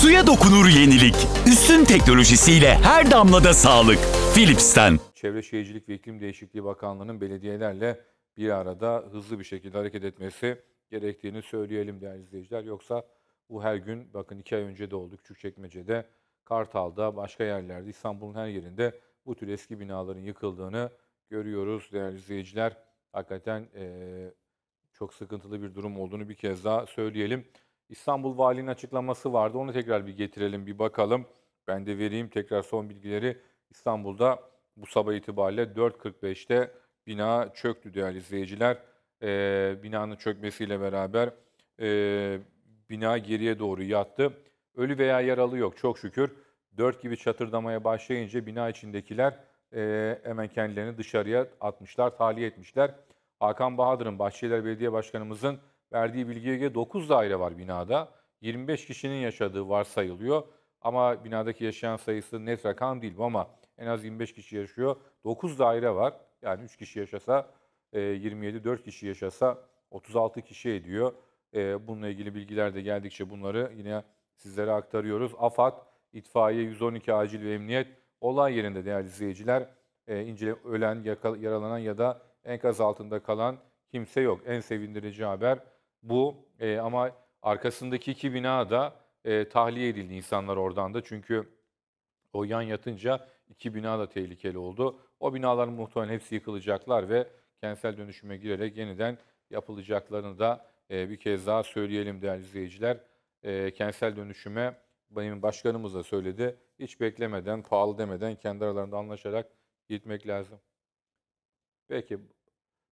Suya dokunur yenilik. Üstün teknolojisiyle her damlada sağlık. Philips'ten. Çevre Şehircilik ve İklim Değişikliği Bakanlığı'nın belediyelerle bir arada hızlı bir şekilde hareket etmesi gerektiğini söyleyelim değerli izleyiciler. Yoksa bu her gün bakın iki ay önce de oldu Küçükçekmece'de, Kartal'da, başka yerlerde İstanbul'un her yerinde bu tür eski binaların yıkıldığını görüyoruz değerli izleyiciler. Hakikaten e, çok sıkıntılı bir durum olduğunu bir kez daha söyleyelim. İstanbul Valinin açıklaması vardı. Onu tekrar bir getirelim, bir bakalım. Ben de vereyim tekrar son bilgileri. İstanbul'da bu sabah itibariyle 4.45'te bina çöktü değerli izleyiciler. Ee, binanın çökmesiyle beraber e, bina geriye doğru yattı. Ölü veya yaralı yok çok şükür. 4 gibi çatırdamaya başlayınca bina içindekiler e, hemen kendilerini dışarıya atmışlar, tahliye etmişler. Hakan Bahadır'ın Bahçeler Belediye Başkanımızın Verdiği bilgiye göre 9 daire var binada. 25 kişinin yaşadığı varsayılıyor. Ama binadaki yaşayan sayısı net rakam değil ama en az 25 kişi yaşıyor. 9 daire var. Yani 3 kişi yaşasa 27, e, 4 kişi yaşasa 36 kişi ediyor. E, bununla ilgili bilgiler de geldikçe bunları yine sizlere aktarıyoruz. AFAD, itfaiye, 112 acil ve emniyet olay yerinde değerli izleyiciler. E, incele, ölen, yaralanan ya da enkaz altında kalan kimse yok. En sevindirici haber bu e, ama arkasındaki iki bina da e, tahliye edildi insanlar oradan da. Çünkü o yan yatınca iki bina da tehlikeli oldu. O binaların muhtemelen hepsi yıkılacaklar ve kentsel dönüşüme girerek yeniden yapılacaklarını da e, bir kez daha söyleyelim değerli izleyiciler. E, kentsel dönüşüme benim başkanımız da söyledi. Hiç beklemeden, pahalı demeden kendi aralarında anlaşarak gitmek lazım. Peki